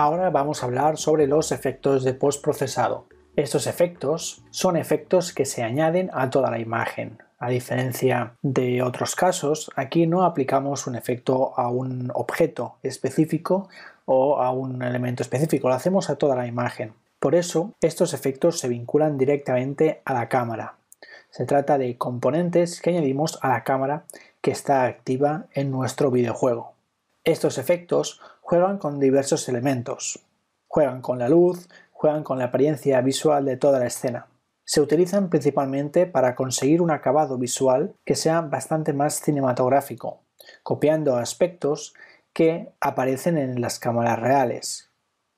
Ahora vamos a hablar sobre los efectos de postprocesado. Estos efectos son efectos que se añaden a toda la imagen. A diferencia de otros casos, aquí no aplicamos un efecto a un objeto específico o a un elemento específico, lo hacemos a toda la imagen. Por eso, estos efectos se vinculan directamente a la cámara. Se trata de componentes que añadimos a la cámara que está activa en nuestro videojuego. Estos efectos juegan con diversos elementos. Juegan con la luz, juegan con la apariencia visual de toda la escena. Se utilizan principalmente para conseguir un acabado visual que sea bastante más cinematográfico, copiando aspectos que aparecen en las cámaras reales.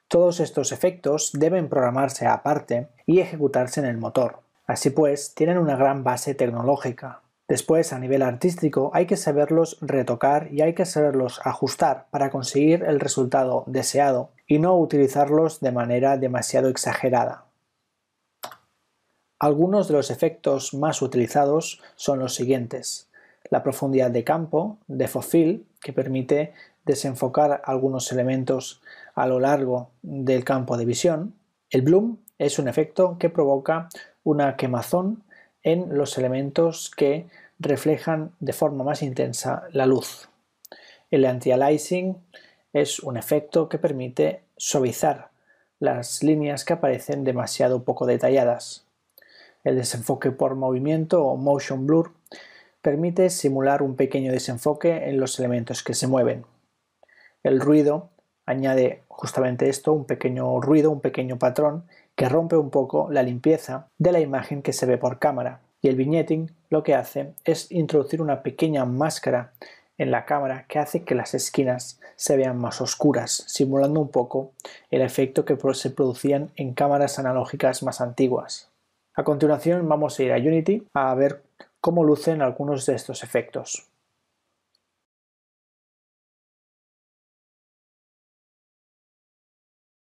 Todos estos efectos deben programarse aparte y ejecutarse en el motor. Así pues, tienen una gran base tecnológica, Después, a nivel artístico, hay que saberlos retocar y hay que saberlos ajustar para conseguir el resultado deseado y no utilizarlos de manera demasiado exagerada. Algunos de los efectos más utilizados son los siguientes. La profundidad de campo, de fofil, que permite desenfocar algunos elementos a lo largo del campo de visión. El bloom es un efecto que provoca una quemazón en los elementos que reflejan de forma más intensa la luz. El anti-aliasing es un efecto que permite suavizar las líneas que aparecen demasiado poco detalladas. El desenfoque por movimiento o motion blur permite simular un pequeño desenfoque en los elementos que se mueven. El ruido añade justamente esto, un pequeño ruido, un pequeño patrón que rompe un poco la limpieza de la imagen que se ve por cámara. Y el vignetting lo que hace es introducir una pequeña máscara en la cámara que hace que las esquinas se vean más oscuras, simulando un poco el efecto que se producían en cámaras analógicas más antiguas. A continuación vamos a ir a Unity a ver cómo lucen algunos de estos efectos.